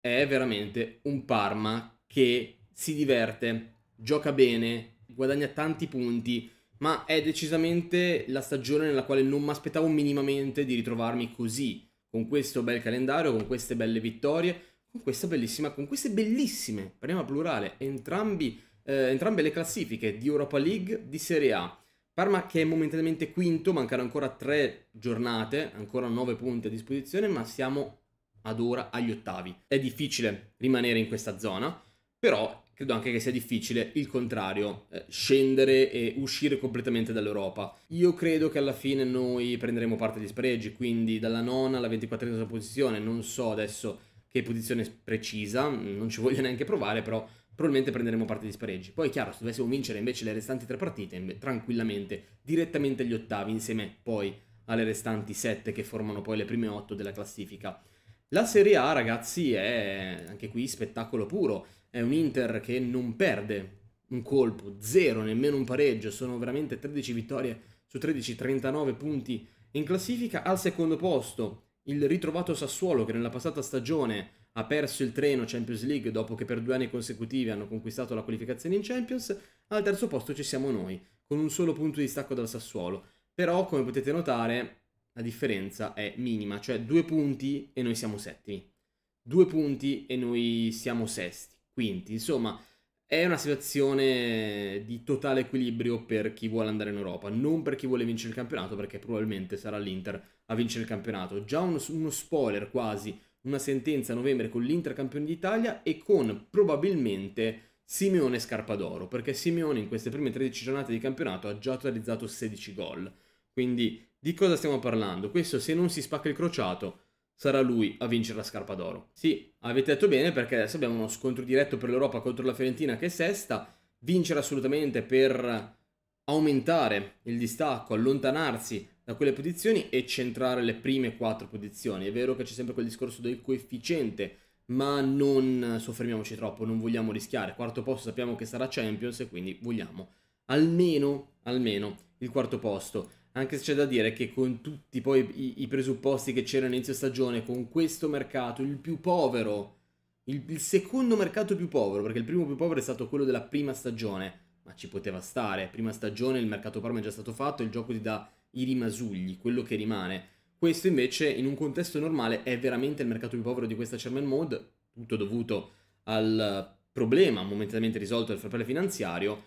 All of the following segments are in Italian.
è veramente un Parma che si diverte, gioca bene, guadagna tanti punti, ma è decisamente la stagione nella quale non mi aspettavo minimamente di ritrovarmi così, con questo bel calendario, con queste belle vittorie, con, questa bellissima, con queste bellissime, prima plurale, entrambi, eh, entrambe le classifiche di Europa League, di Serie A. Parma che è momentaneamente quinto, mancano ancora tre giornate, ancora nove punti a disposizione, ma siamo ad ora agli ottavi. È difficile rimanere in questa zona, però credo anche che sia difficile il contrario, eh, scendere e uscire completamente dall'Europa. Io credo che alla fine noi prenderemo parte agli sprechi, quindi dalla nona alla ventiquattresima posizione, non so adesso che posizione precisa, mm, non ci voglio neanche provare, però probabilmente prenderemo parte agli spareggi. Poi è chiaro, se dovessimo vincere invece le restanti tre partite, tranquillamente, direttamente agli ottavi, insieme poi alle restanti sette che formano poi le prime otto della classifica la Serie A, ragazzi, è anche qui spettacolo puro. È un Inter che non perde un colpo, zero, nemmeno un pareggio. Sono veramente 13 vittorie su 13, 39 punti in classifica. Al secondo posto il ritrovato Sassuolo che nella passata stagione ha perso il treno Champions League dopo che per due anni consecutivi hanno conquistato la qualificazione in Champions. Al terzo posto ci siamo noi, con un solo punto di stacco dal Sassuolo. Però, come potete notare, la differenza è minima, cioè due punti e noi siamo settimi, due punti e noi siamo sesti, quinti, insomma è una situazione di totale equilibrio per chi vuole andare in Europa, non per chi vuole vincere il campionato, perché probabilmente sarà l'Inter a vincere il campionato. Già uno, uno spoiler quasi, una sentenza a novembre con l'Inter campione d'Italia e con probabilmente Simeone Scarpadoro, perché Simeone in queste prime 13 giornate di campionato ha già totalizzato 16 gol. Quindi di cosa stiamo parlando? Questo se non si spacca il crociato sarà lui a vincere la scarpa d'oro. Sì, avete detto bene perché adesso abbiamo uno scontro diretto per l'Europa contro la Fiorentina che è sesta, vincere assolutamente per aumentare il distacco, allontanarsi da quelle posizioni e centrare le prime quattro posizioni. È vero che c'è sempre quel discorso del coefficiente, ma non soffermiamoci troppo, non vogliamo rischiare. Quarto posto sappiamo che sarà Champions e quindi vogliamo almeno, almeno il quarto posto. Anche se c'è da dire che con tutti poi i, i presupposti che c'era inizio stagione, con questo mercato, il più povero, il, il secondo mercato più povero, perché il primo più povero è stato quello della prima stagione, ma ci poteva stare. Prima stagione il mercato Parma è già stato fatto, il gioco ti dà i rimasugli, quello che rimane. Questo invece in un contesto normale è veramente il mercato più povero di questa Chairman Mode, tutto dovuto al problema momentaneamente risolto del fair play finanziario.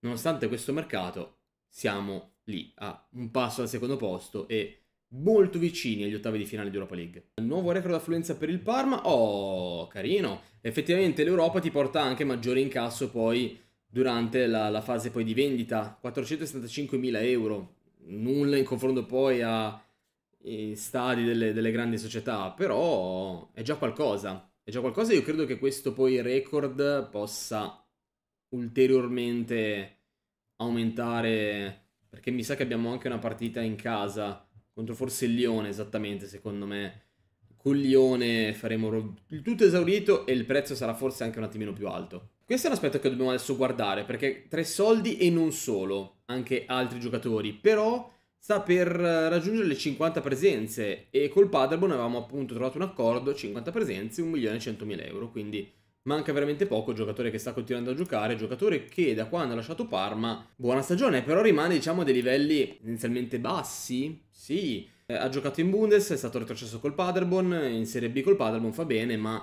Nonostante questo mercato siamo lì, a un passo dal secondo posto e molto vicini agli ottavi di finale di Europa League. Nuovo record d'affluenza per il Parma, oh carino, effettivamente l'Europa ti porta anche maggiore incasso poi durante la, la fase poi di vendita, 475.000 euro, nulla in confronto poi a eh, stadi delle, delle, grandi società, però è già qualcosa. È già qualcosa, io credo che questo poi record possa ulteriormente aumentare, perché mi sa che abbiamo anche una partita in casa contro forse il Lione esattamente secondo me. Con Lione faremo il tutto esaurito e il prezzo sarà forse anche un attimino più alto. Questo è un aspetto che dobbiamo adesso guardare perché tre soldi e non solo, anche altri giocatori, però sta per eh, raggiungere le 50 presenze e col Paderborn avevamo appunto trovato un accordo 50 presenze 1.100.000 euro quindi manca veramente poco, giocatore che sta continuando a giocare, giocatore che da quando ha lasciato Parma, buona stagione, però rimane diciamo a dei livelli tendenzialmente bassi, sì, eh, ha giocato in Bundes, è stato retrocesso col Paderborn, in Serie B col Paderborn fa bene, ma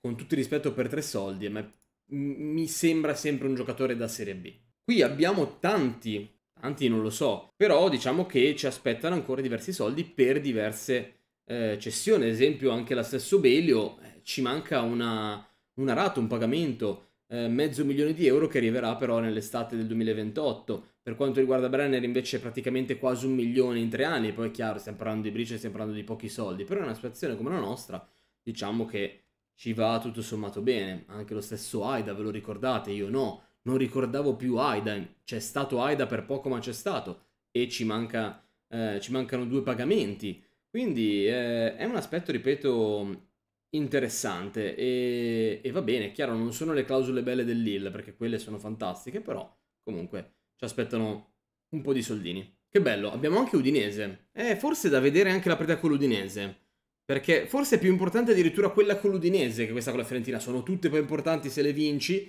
con tutto il rispetto per tre soldi, ma mi sembra sempre un giocatore da Serie B. Qui abbiamo tanti, tanti non lo so, però diciamo che ci aspettano ancora diversi soldi per diverse eh, cessioni, ad esempio anche la stessa Belio, eh, ci manca una una rata, un pagamento, eh, mezzo milione di euro che arriverà però nell'estate del 2028. Per quanto riguarda Brenner invece praticamente quasi un milione in tre anni, poi è chiaro, stiamo parlando di Brice, stiamo parlando di pochi soldi, però è una situazione come la nostra diciamo che ci va tutto sommato bene, anche lo stesso Aida, ve lo ricordate, io no, non ricordavo più Aida, c'è stato Aida per poco ma c'è stato e ci, manca, eh, ci mancano due pagamenti, quindi eh, è un aspetto, ripeto, interessante e, e va bene, chiaro, non sono le clausole belle dell'Ill perché quelle sono fantastiche, però comunque ci aspettano un po' di soldini. Che bello, abbiamo anche Udinese. Eh, forse da vedere anche la partita con l'Udinese. Perché forse è più importante addirittura quella con l'Udinese che questa con la Fiorentina. Sono tutte poi importanti se le vinci.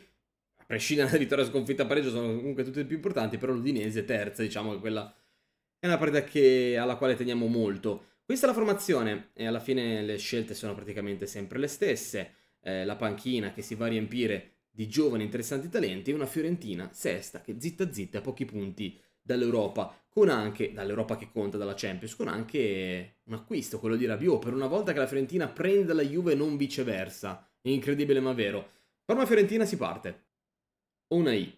A prescindere dalla vittoria sconfitta a pareggio, sono comunque tutte più importanti. Però l'Udinese terza, diciamo che quella è una partita che... alla quale teniamo molto. Questa è la formazione e alla fine le scelte sono praticamente sempre le stesse. Eh, la panchina che si va a riempire di giovani interessanti talenti e una Fiorentina sesta che zitta zitta a pochi punti dall'Europa, con anche, dall'Europa che conta, dalla Champions, con anche un acquisto, quello di Rabiot, per una volta che la Fiorentina prende la Juve e non viceversa. Incredibile ma vero. Parma Fiorentina si parte. Onai,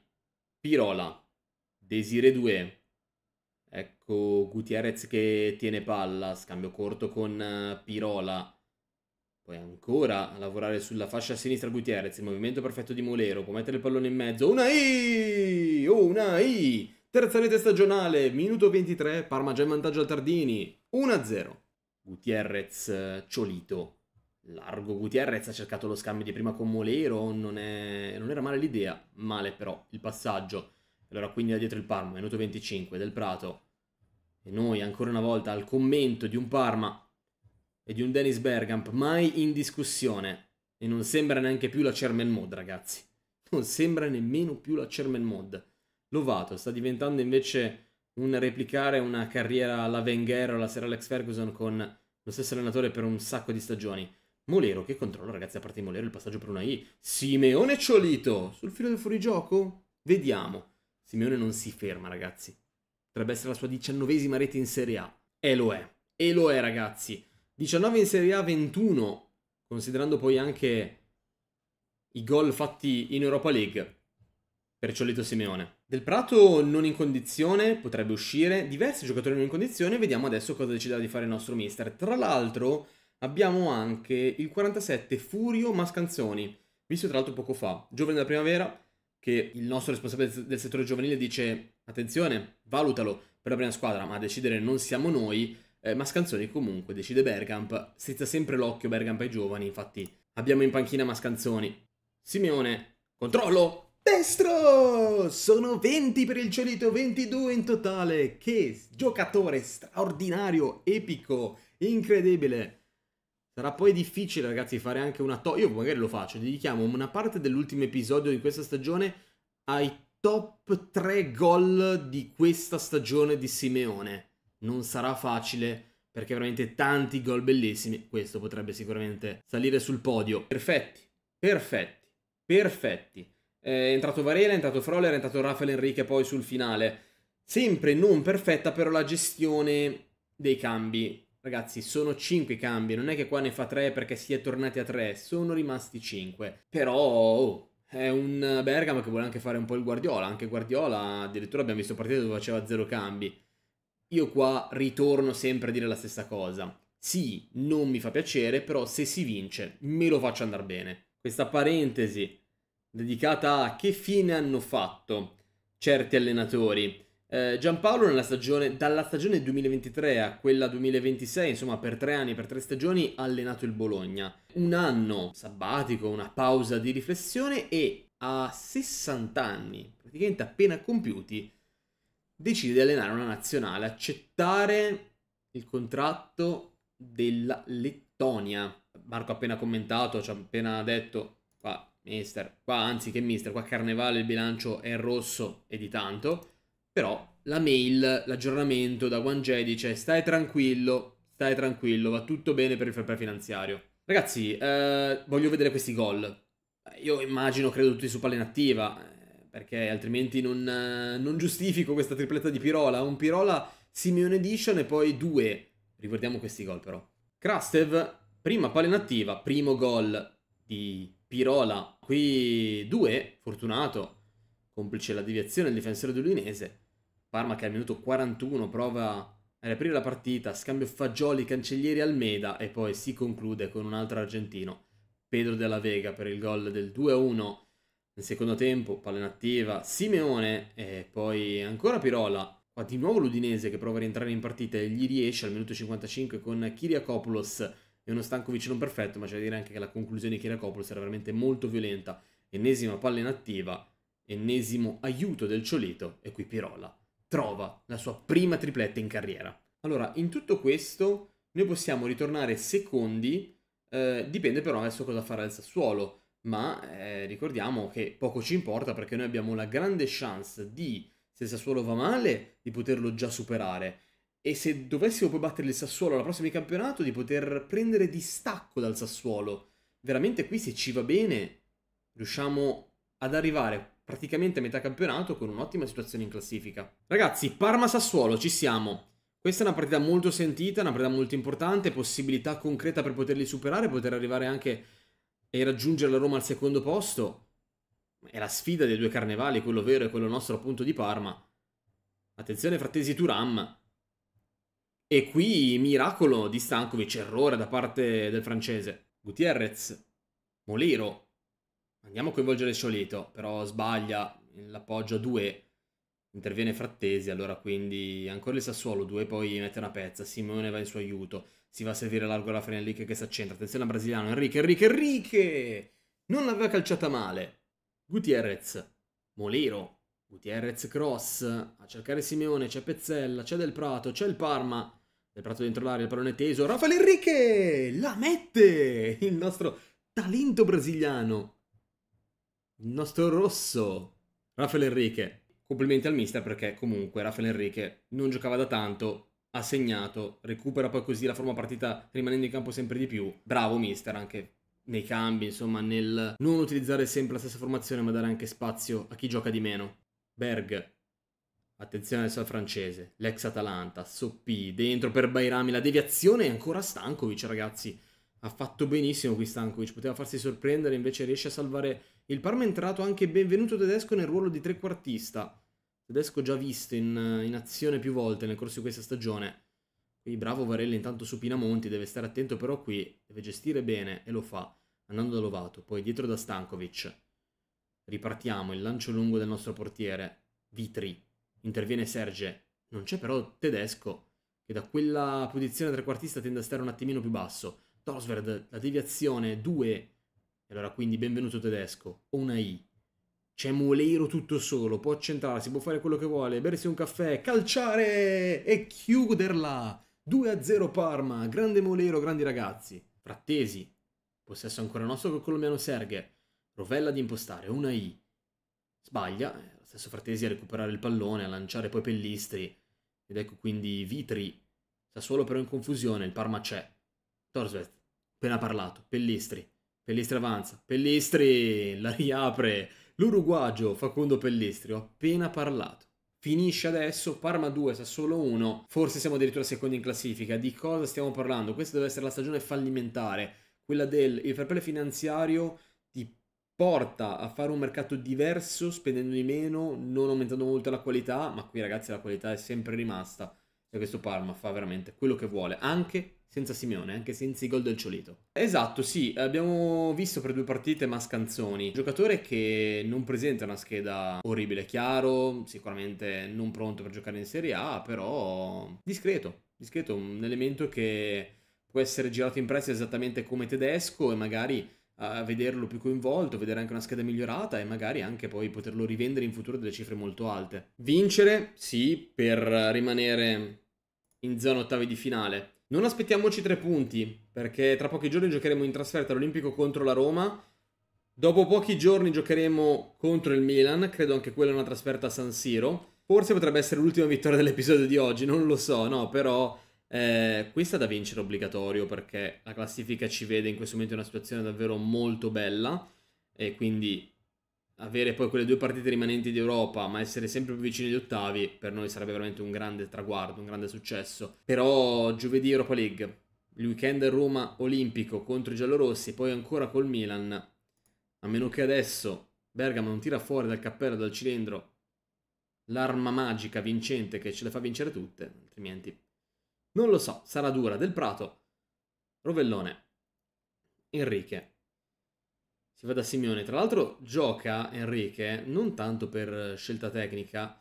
Pirola, Desire 2, Ecco Gutierrez che tiene palla, scambio corto con eh, Pirola. Poi ancora a lavorare sulla fascia sinistra Gutierrez, il movimento perfetto di Molero, può mettere il pallone in mezzo. Una I! Oh, una I! Terza rete stagionale, minuto 23, Parma già in vantaggio al Tardini. 1-0. Gutierrez, Ciolito. Largo Gutierrez ha cercato lo scambio di prima con Molero, non, è... non era male l'idea, male però il passaggio. Allora quindi da dietro il Parma, minuto 25 del Prato. E noi ancora una volta al commento di un Parma e di un Dennis Bergamp mai in discussione. E non sembra neanche più la Chairman Mod, ragazzi. Non sembra nemmeno più la Chairman Mod. Lovato sta diventando invece un replicare una carriera alla Wenger o alla Sir Alex Ferguson con lo stesso allenatore per un sacco di stagioni. Molero, che controllo ragazzi, a parte di Molero il passaggio per una I. Simeone Ciolito, sul filo del fuorigioco? Vediamo. Simeone non si ferma, ragazzi. Potrebbe essere la sua diciannovesima rete in Serie A. E lo è. E lo è, ragazzi. 19 in Serie A, 21, considerando poi anche i gol fatti in Europa League per Ciolito Simeone. Del Prato non in condizione, potrebbe uscire, diversi giocatori non in condizione, vediamo adesso cosa deciderà di fare il nostro mister. Tra l'altro abbiamo anche il 47 Furio Mascanzoni, visto tra l'altro poco fa, giovane della primavera, che il nostro responsabile del settore giovanile dice attenzione, valutalo per la prima squadra, ma a decidere non siamo noi, eh, Mascanzoni comunque decide Bergamp, strizza sempre l'occhio Bergamp ai giovani, infatti abbiamo in panchina Mascanzoni. Simeone, controllo, destro! Sono 20 per il Ciolito, 22 in totale. Che giocatore straordinario, epico, incredibile. Sarà poi difficile, ragazzi, fare anche una top. Io magari lo faccio. Dedichiamo una parte dell'ultimo episodio di questa stagione ai top 3 gol di questa stagione di Simeone. Non sarà facile perché veramente tanti gol bellissimi. Questo potrebbe sicuramente salire sul podio. Perfetti, perfetti, perfetti. Eh, è entrato Varela, è entrato Froller, è entrato Rafael Enrique poi sul finale. Sempre non perfetta però la gestione dei cambi Ragazzi, sono 5 cambi, non è che qua ne fa 3 perché si è tornati a 3, sono rimasti 5. Però oh, è un Bergamo che vuole anche fare un po' il Guardiola, anche Guardiola addirittura abbiamo visto partite dove faceva 0 cambi. Io qua ritorno sempre a dire la stessa cosa. Sì, non mi fa piacere, però se si vince me lo faccio andare bene. Questa parentesi dedicata a che fine hanno fatto certi allenatori eh, Giampaolo stagione, dalla stagione 2023 a quella 2026, insomma per tre anni, per tre stagioni, ha allenato il Bologna. Un anno sabbatico, una pausa di riflessione e a 60 anni, praticamente appena compiuti, decide di allenare una nazionale, accettare il contratto della Lettonia. Marco ha appena commentato, ci ha appena detto, qua mister, qua anzi che mister, qua carnevale il bilancio è rosso e di tanto però la mail, l'aggiornamento da OneJ dice stai tranquillo, stai tranquillo, va tutto bene per il fair play finanziario. Ragazzi, eh, voglio vedere questi gol. Eh, io immagino, credo, tutti su palla inattiva, eh, perché altrimenti non, eh, non giustifico questa tripletta di Pirola. Un Pirola Simeone Edition e poi due. Ricordiamo questi gol però. Krastev, prima palla inattiva, primo gol di Pirola. Qui due, fortunato, complice la deviazione del difensore dell'Udinese. Parma che al minuto 41 prova a riaprire la partita, scambio Fagioli, Cancellieri, Almeda e poi si conclude con un altro argentino, Pedro della Vega per il gol del 2-1 nel secondo tempo, palla inattiva, Simeone e poi ancora Pirola. Qua di nuovo l'Udinese che prova a rientrare in partita e gli riesce al minuto 55 con Kiriakopoulos e uno Stankovic non perfetto, ma c'è da dire anche che la conclusione di Kiriakopoulos era veramente molto violenta. Ennesima palla inattiva, ennesimo aiuto del Ciolito e qui Pirola trova la sua prima tripletta in carriera. Allora, in tutto questo noi possiamo ritornare secondi, eh, dipende però adesso cosa farà il Sassuolo, ma eh, ricordiamo che poco ci importa perché noi abbiamo la grande chance di, se il Sassuolo va male, di poterlo già superare e se dovessimo poi battere il Sassuolo alla prossima campionato di poter prendere distacco dal Sassuolo. Veramente qui se ci va bene riusciamo ad arrivare praticamente a metà campionato con un'ottima situazione in classifica. Ragazzi, Parma-Sassuolo, ci siamo. Questa è una partita molto sentita, una partita molto importante, possibilità concreta per poterli superare, poter arrivare anche e raggiungere la Roma al secondo posto. È la sfida dei due carnevali, quello vero e quello nostro appunto di Parma. Attenzione frattesi Turam. E qui miracolo di Stankovic, errore da parte del francese. Gutierrez, Molero, andiamo a coinvolgere Scioleto, però sbaglia l'appoggio a due, interviene Frattesi, allora quindi ancora il Sassuolo, due poi mette una pezza, Simone va in suo aiuto, si va a servire largo la Frenelic che si accentra, attenzione al Brasiliano, Enrique, Enrique, Enrique! Non l'aveva calciata male, Gutierrez, Molero, Gutierrez cross, a cercare Simeone, c'è Pezzella, c'è Del Prato, c'è il Parma, Del Prato dentro l'area, il pallone teso, Rafael Enrique, la mette, il nostro talento brasiliano, il nostro rosso, Rafael Enrique. Complimenti al mister perché comunque Rafael Enrique non giocava da tanto, ha segnato, recupera poi così la forma partita rimanendo in campo sempre di più. Bravo mister anche nei cambi, insomma, nel non utilizzare sempre la stessa formazione ma dare anche spazio a chi gioca di meno. Berg, Attenzione adesso al francese, l'ex Atalanta, Soppi, dentro per Bairami, la deviazione è ancora Stankovic ragazzi, ha fatto benissimo qui Stankovic, poteva farsi sorprendere, invece riesce a salvare il Parma, è entrato anche benvenuto tedesco nel ruolo di trequartista, tedesco già visto in, in azione più volte nel corso di questa stagione. Qui bravo Varelli intanto su Pinamonti, deve stare attento però qui, deve gestire bene e lo fa, andando da Lovato, poi dietro da Stankovic. Ripartiamo, il lancio lungo del nostro portiere, Vitri, interviene Serge, non c'è però tedesco, che da quella posizione trequartista tende a stare un attimino più basso Torsverd, la deviazione 2, e allora quindi benvenuto tedesco, una I. C'è Molero tutto solo, può accentrarsi, può fare quello che vuole, bersi un caffè, calciare e chiuderla. 2 0 Parma, grande Molero, grandi ragazzi. Frattesi, possesso ancora nostro col colombiano Serger. Rovella di impostare, una I. Sbaglia, eh, lo stesso Frattesi a recuperare il pallone, a lanciare poi Pellistri. Ed ecco quindi Vitri. Sassuolo però in confusione, il Parma c'è. Torsvet appena parlato, Pellistri. Pellistri avanza, Pellistri la riapre. L'Uruguagio Facundo Pellistri, ho appena parlato. Finisce adesso, Parma 2, Sassuolo 1, forse siamo addirittura secondi in classifica. Di cosa stiamo parlando? Questa deve essere la stagione fallimentare, quella del il fair play finanziario ti porta a fare un mercato diverso, spendendo di meno, non aumentando molto la qualità, ma qui ragazzi la qualità è sempre rimasta e questo Parma fa veramente quello che vuole, anche senza Simeone, anche senza i gol del Ciolito. Esatto, sì, abbiamo visto per due partite Mascanzoni, giocatore che non presenta una scheda orribile, chiaro, sicuramente non pronto per giocare in Serie A, però discreto, discreto, un elemento che può essere girato in prezzo esattamente come tedesco e magari a vederlo più coinvolto, vedere anche una scheda migliorata e magari anche poi poterlo rivendere in futuro delle cifre molto alte. Vincere, sì, per rimanere in zona ottavi di finale. Non aspettiamoci tre punti, perché tra pochi giorni giocheremo in trasferta all'Olimpico contro la Roma. Dopo pochi giorni giocheremo contro il Milan, credo anche quella è una trasferta a San Siro. Forse potrebbe essere l'ultima vittoria dell'episodio di oggi, non lo so, no, però eh, questa è da vincere obbligatorio perché la classifica ci vede in questo momento in una situazione davvero molto bella e quindi avere poi quelle due partite rimanenti di Europa ma essere sempre più vicini agli ottavi per noi sarebbe veramente un grande traguardo, un grande successo. Però giovedì Europa League, il weekend Roma Olimpico contro i giallorossi e poi ancora col Milan, a meno che adesso Bergamo non tira fuori dal cappello, dal cilindro l'arma magica vincente che ce le fa vincere tutte, altrimenti non lo so, sarà dura. Del Prato, Rovellone, Enrique. Si va da Simeone. Tra l'altro gioca Enrique non tanto per scelta tecnica,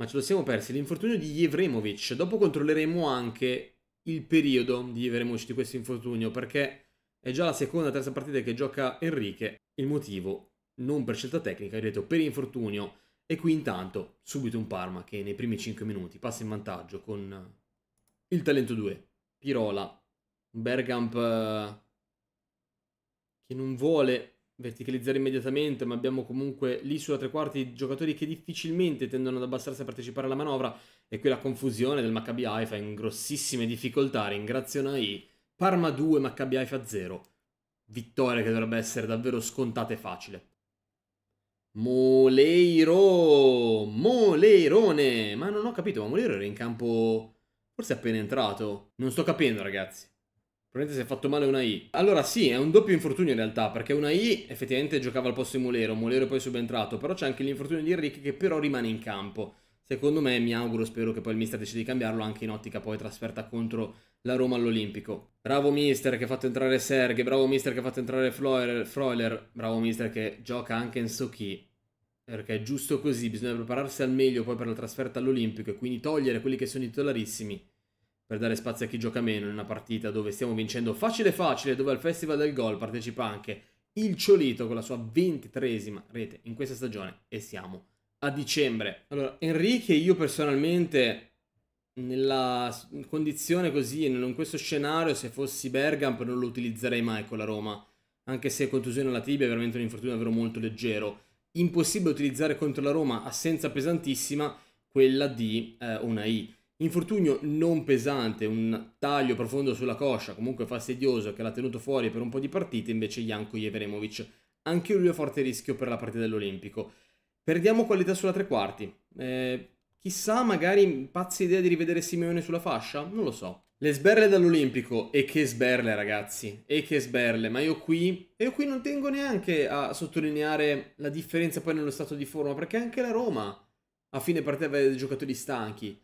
ma ce lo siamo persi. L'infortunio di Jevremovic. Dopo controlleremo anche il periodo di Jevremovic di questo infortunio, perché è già la seconda, o terza partita che gioca Enrique. Il motivo, non per scelta tecnica, è detto per infortunio. E qui intanto subito un Parma che nei primi 5 minuti passa in vantaggio con il talento 2. Pirola. Bergamp eh, che non vuole verticalizzare immediatamente, ma abbiamo comunque lì sulla tre quarti giocatori che difficilmente tendono ad abbassarsi a partecipare alla manovra e qui la confusione del Maccabi Haifa in grossissime difficoltà, Ringrazio Nai. Parma 2, Maccabi Haifa 0. Vittoria che dovrebbe essere davvero scontata e facile. Moleiro! Moleirone! Ma non ho capito, ma Moleiro era in campo Forse è appena entrato. Non sto capendo, ragazzi. Probabilmente si è fatto male una I. Allora sì, è un doppio infortunio in realtà, perché una I effettivamente giocava al posto di Molero, Molero è poi subentrato, però c'è anche l'infortunio di Enrique che però rimane in campo. Secondo me, mi auguro, spero che poi il mister decida di cambiarlo anche in ottica poi trasferta contro la Roma all'Olimpico. Bravo mister che ha fatto entrare Serge, bravo mister che ha fatto entrare Freuler, Freuler bravo mister che gioca anche in Sochi perché è giusto così, bisogna prepararsi al meglio poi per la trasferta all'Olimpico e quindi togliere quelli che sono i titolarissimi per dare spazio a chi gioca meno in una partita dove stiamo vincendo facile facile, dove al Festival del Gol partecipa anche il Ciolito con la sua ventitresima rete in questa stagione e siamo a dicembre. Allora, Enrique io personalmente nella condizione così, in questo scenario, se fossi Bergamp non lo utilizzerei mai con la Roma, anche se contusione alla tibia è veramente un infortunio davvero molto leggero impossibile utilizzare contro la Roma, assenza pesantissima, quella di eh, Unai. Infortunio non pesante, un taglio profondo sulla coscia, comunque fastidioso, che l'ha tenuto fuori per un po' di partite, invece Janko Jeveremovic. Anche lui a forte rischio per la partita dell'Olimpico. Perdiamo qualità sulla tre quarti. Eh, chissà, magari pazza idea di rivedere Simeone sulla fascia? Non lo so. Le sberle dall'Olimpico, e che sberle ragazzi, e che sberle, ma io qui, io qui non tengo neanche a sottolineare la differenza poi nello stato di forma, perché anche la Roma a fine partita aveva dei giocatori stanchi,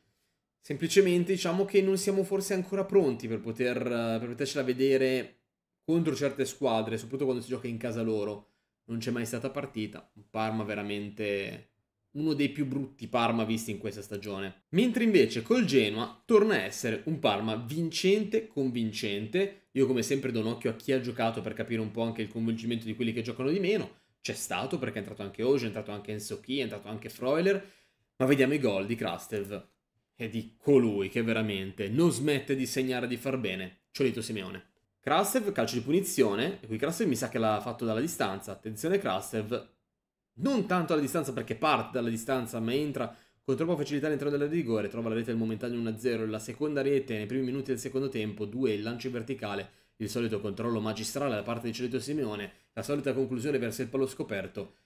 semplicemente diciamo che non siamo forse ancora pronti per, poter, eh, per potercela vedere contro certe squadre, soprattutto quando si gioca in casa loro, non c'è mai stata partita, Parma veramente uno dei più brutti Parma visti in questa stagione. Mentre invece col Genoa torna a essere un Parma vincente, convincente. Io come sempre do un occhio a chi ha giocato per capire un po' anche il coinvolgimento di quelli che giocano di meno. C'è stato perché è entrato anche Oge, è entrato anche Enzo Chi, è entrato anche Froiler. Ma vediamo i gol di Krastev e di colui che veramente non smette di segnare di far bene, Ciolito Simeone. Krastev, calcio di punizione, e qui Krastev mi sa che l'ha fatto dalla distanza. Attenzione Krastev, non tanto alla distanza perché parte dalla distanza ma entra con troppa facilità all'interno della rigore, trova la rete al momentaneo 1-0, la seconda rete nei primi minuti del secondo tempo, 2 il lancio verticale, il solito controllo magistrale da parte di Celito Simeone, la solita conclusione verso il palo scoperto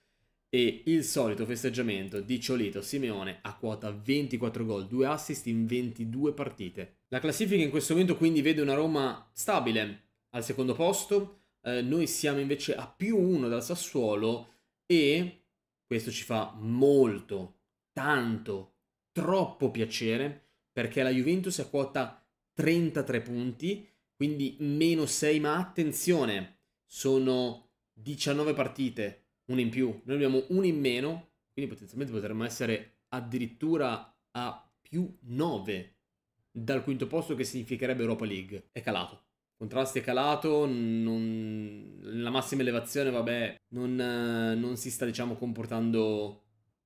e il solito festeggiamento di Ciolito Simeone a quota 24 gol, 2 assist in 22 partite. La classifica in questo momento quindi vede una Roma stabile al secondo posto, eh, noi siamo invece a più 1 dal Sassuolo, e questo ci fa molto, tanto, troppo piacere perché la Juventus è quota 33 punti, quindi meno 6, ma attenzione, sono 19 partite, una in più, noi abbiamo una in meno, quindi potenzialmente potremmo essere addirittura a più 9 dal quinto posto che significherebbe Europa League, è calato. Contrasti è calato, non... la massima elevazione, vabbè, non, non si sta, diciamo, comportando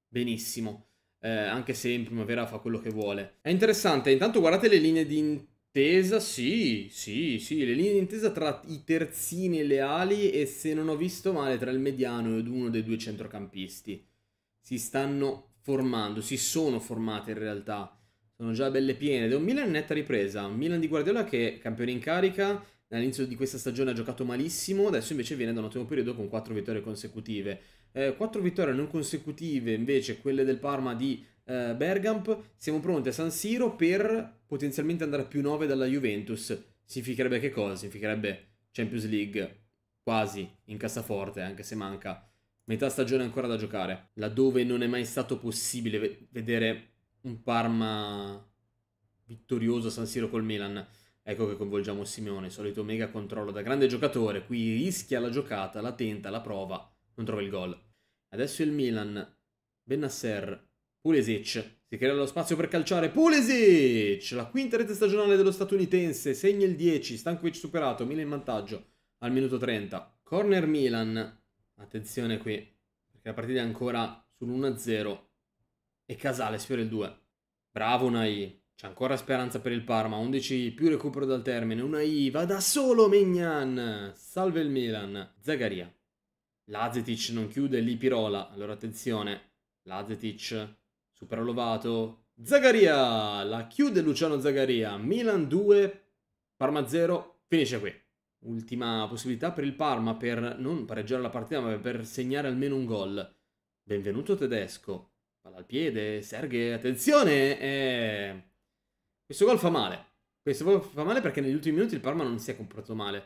benissimo. Eh, anche se in primavera fa quello che vuole. È interessante, intanto guardate le linee di intesa, sì, sì, sì, le linee di intesa tra i terzini e le ali e se non ho visto male tra il mediano ed uno dei due centrocampisti. Si stanno formando, si sono formate in realtà sono già belle piene ed è un Milan netta ripresa, un Milan di Guardiola che è campione in carica, all'inizio di questa stagione ha giocato malissimo, adesso invece viene da un ottimo periodo con 4 vittorie consecutive. Eh, 4 vittorie non consecutive invece quelle del Parma di eh, Bergamp, siamo pronti a San Siro per potenzialmente andare a più 9 dalla Juventus. Significherebbe che cosa? Significherebbe Champions League quasi in cassaforte, anche se manca metà stagione ancora da giocare, laddove non è mai stato possibile vedere un Parma vittorioso a San Siro col Milan. Ecco che coinvolgiamo Simeone, solito mega controllo da grande giocatore, qui rischia la giocata, la tenta, la prova, non trova il gol. Adesso il Milan, Benasser, Pulisic, si crea lo spazio per calciare, Pulisic! La quinta rete stagionale dello statunitense, segna il 10, Stankovic superato, Milan in vantaggio al minuto 30. Corner Milan, attenzione qui, perché la partita è ancora sull'1-0, e Casale sfiora il 2. Bravo Unai, c'è ancora speranza per il Parma, 11 più recupero dal termine, Unai va da solo Mignan, salve il Milan, Zagaria. Lazetic non chiude, l'Ipirola, allora attenzione, Lazetic supera Zagaria, la chiude Luciano Zagaria, Milan 2, Parma 0, finisce qui. Ultima possibilità per il Parma per non pareggiare la partita ma per segnare almeno un gol. Benvenuto tedesco, palla al piede, Serge, attenzione, eh... questo gol fa male. Questo gol fa male perché negli ultimi minuti il Parma non si è comportato male.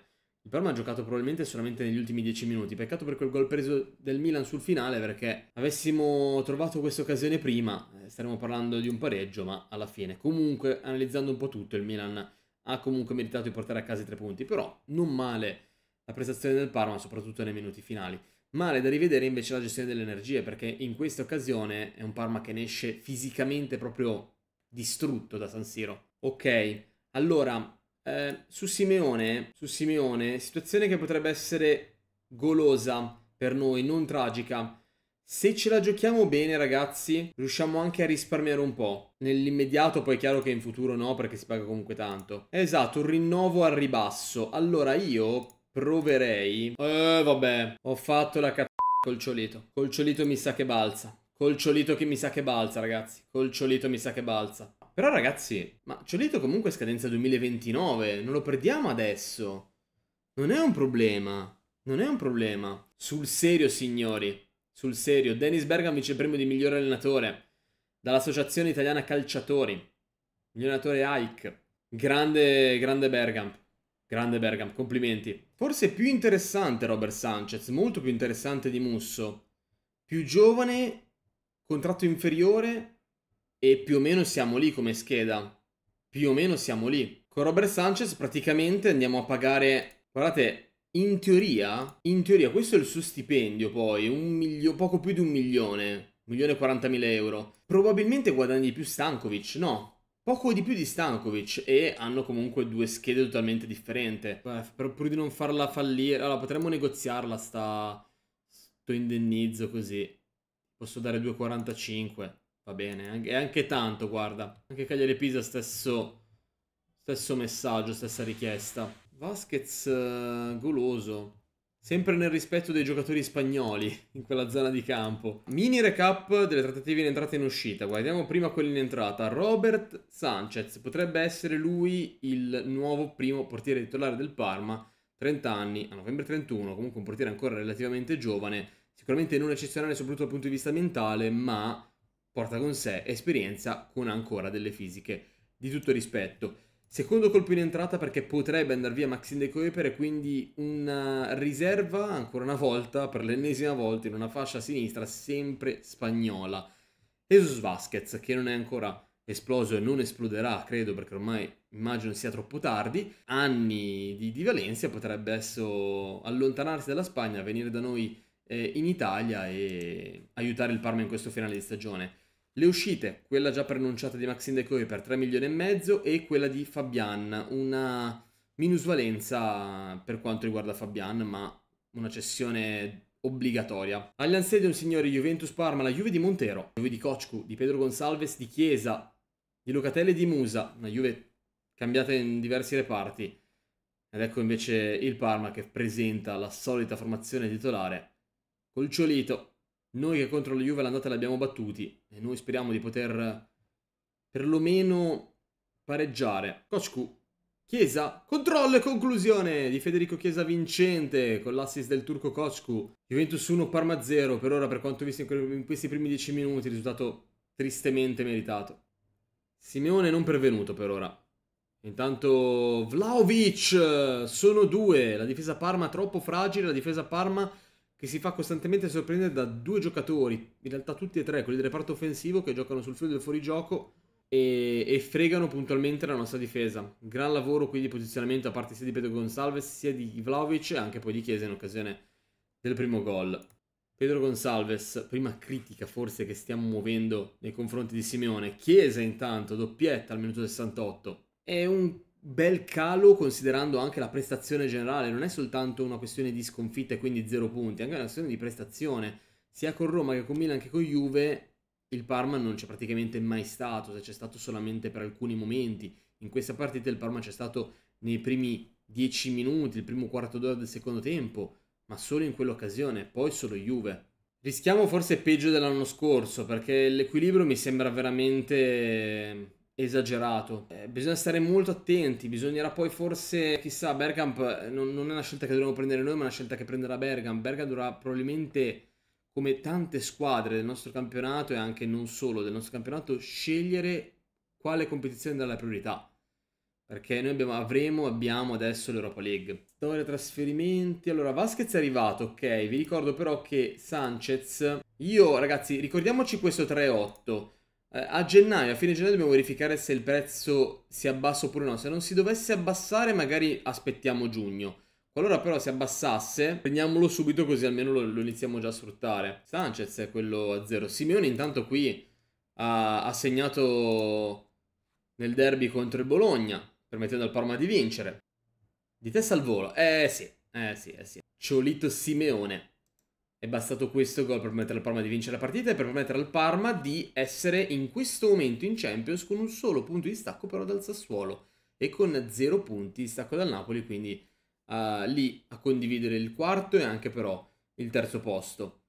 Il Parma ha giocato probabilmente solamente negli ultimi 10 minuti. Peccato per quel gol preso del Milan sul finale perché avessimo trovato questa occasione prima, eh, staremmo parlando di un pareggio, ma alla fine. Comunque, analizzando un po' tutto, il Milan ha comunque meritato di portare a casa i tre punti, però non male la prestazione del Parma, soprattutto nei minuti finali. Male da rivedere invece la gestione delle energie, perché in questa occasione è un Parma che ne esce fisicamente proprio distrutto da San Siro. Ok, allora, eh, su, Simeone, su Simeone, situazione che potrebbe essere golosa per noi, non tragica. Se ce la giochiamo bene, ragazzi, riusciamo anche a risparmiare un po'. Nell'immediato, poi è chiaro che in futuro no, perché si paga comunque tanto. Esatto, un rinnovo al ribasso. Allora, io proverei... Eh, vabbè, ho fatto la cazzata col ciolito. Col ciolito mi sa che balza. Col ciolito che mi sa che balza, ragazzi. Col ciolito mi sa che balza. Però, ragazzi, ma ciolito comunque è scadenza 2029. Non lo perdiamo adesso. Non è un problema. Non è un problema. Sul serio, signori. Sul serio. Dennis Bergam vince premio di miglior allenatore dall'Associazione Italiana Calciatori. Miglior allenatore Ike. Grande, grande Bergam. Grande Bergam, complimenti. Forse più interessante Robert Sanchez, molto più interessante di Musso. Più giovane, contratto inferiore e più o meno siamo lì come scheda. Più o meno siamo lì. Con Robert Sanchez praticamente andiamo a pagare, guardate, in teoria, in teoria questo è il suo stipendio poi, milio, poco più di un milione, 1.040.000 euro. Probabilmente guadagni di più Stankovic, no? poco di più di Stankovic e hanno comunque due schede totalmente differenti. Però pur di non farla fallire, allora potremmo negoziarla sta sto indennizzo così. Posso dare 2,45, va bene, è eh. anche tanto, guarda. Anche Cagliari Pisa stesso stesso messaggio, stessa richiesta. Vasquez uh, goloso sempre nel rispetto dei giocatori spagnoli in quella zona di campo. Mini recap delle trattative in entrata e in uscita. Guardiamo prima quelli in entrata. Robert Sanchez potrebbe essere lui il nuovo primo portiere titolare del Parma, 30 anni, a novembre 31, comunque un portiere ancora relativamente giovane, sicuramente non eccezionale soprattutto dal punto di vista mentale, ma porta con sé esperienza con ancora delle fisiche di tutto rispetto. Secondo colpo in entrata perché potrebbe andare via Maxine De Kuiper e quindi una riserva ancora una volta, per l'ennesima volta, in una fascia sinistra sempre spagnola. Jesus Vasquez, che non è ancora esploso e non esploderà, credo, perché ormai immagino sia troppo tardi, anni di, di Valencia, potrebbe adesso allontanarsi dalla Spagna, venire da noi eh, in Italia e aiutare il Parma in questo finale di stagione. Le uscite, quella già preannunciata di Maxine Decoy per 3 milioni e mezzo e quella di Fabian, una minusvalenza per quanto riguarda Fabian, ma una cessione obbligatoria. Allianz Stadium, signori, Juventus Parma, la Juve di Montero, Juve di Kocku, di Pedro Gonsalves, di Chiesa, di Locatelli e di Musa, una Juve cambiata in diversi reparti. Ed ecco invece il Parma che presenta la solita formazione titolare col Ciolito, noi che contro la Juve l'andata l'abbiamo battuti e noi speriamo di poter perlomeno pareggiare. Coach Chiesa, controllo e conclusione di Federico Chiesa vincente con l'assist del turco Kocku. Juventus 1, Parma 0 per ora per quanto visto in questi primi 10 minuti, risultato tristemente meritato. Simeone non pervenuto per ora. Intanto Vlaovic, sono due, la difesa Parma troppo fragile, la difesa Parma che si fa costantemente sorprendere da due giocatori, in realtà tutti e tre, quelli del reparto offensivo che giocano sul filo del fuorigioco e, e fregano puntualmente la nostra difesa. Gran lavoro qui di posizionamento a parte sia di Pedro Gonsalves sia di Vlaovic e anche poi di Chiesa in occasione del primo gol. Pedro Gonsalves, prima critica forse che stiamo muovendo nei confronti di Simeone, Chiesa intanto, doppietta al minuto 68. È un bel calo considerando anche la prestazione generale, non è soltanto una questione di sconfitta e quindi zero punti, è anche una questione di prestazione. Sia con Roma che con Milan che con Juve il Parma non c'è praticamente mai stato, cioè c'è stato solamente per alcuni momenti. In questa partita il Parma c'è stato nei primi dieci minuti, il primo quarto d'ora del secondo tempo, ma solo in quell'occasione, poi solo Juve. Rischiamo forse peggio dell'anno scorso perché l'equilibrio mi sembra veramente esagerato. Eh, bisogna stare molto attenti, bisognerà poi forse, chissà, Bergkamp eh, non, non, è una scelta che dovremmo prendere noi, ma è una scelta che prenderà Bergkamp. Bergkamp dovrà probabilmente, come tante squadre del nostro campionato e anche non solo del nostro campionato, scegliere quale competizione dare la priorità. Perché noi abbiamo, avremo, abbiamo adesso l'Europa League. Storia trasferimenti. Allora, Vasquez è arrivato, ok. Vi ricordo però che Sanchez... Io, ragazzi, ricordiamoci questo 3-8 eh, a gennaio, a fine gennaio dobbiamo verificare se il prezzo si abbassa oppure no. Se non si dovesse abbassare, magari aspettiamo giugno. Qualora però si abbassasse, prendiamolo subito così almeno lo, lo iniziamo già a sfruttare. Sanchez è quello a zero. Simeone intanto qui ha, ha segnato nel derby contro il Bologna, permettendo al Parma di vincere. Di testa al volo. Eh sì, eh sì, eh sì. Ciolito Simeone. È bastato questo gol per permettere al Parma di vincere la partita e per permettere al Parma di essere in questo momento in Champions con un solo punto di stacco però dal Sassuolo e con zero punti di stacco dal Napoli, quindi uh, lì a condividere il quarto e anche però il terzo posto.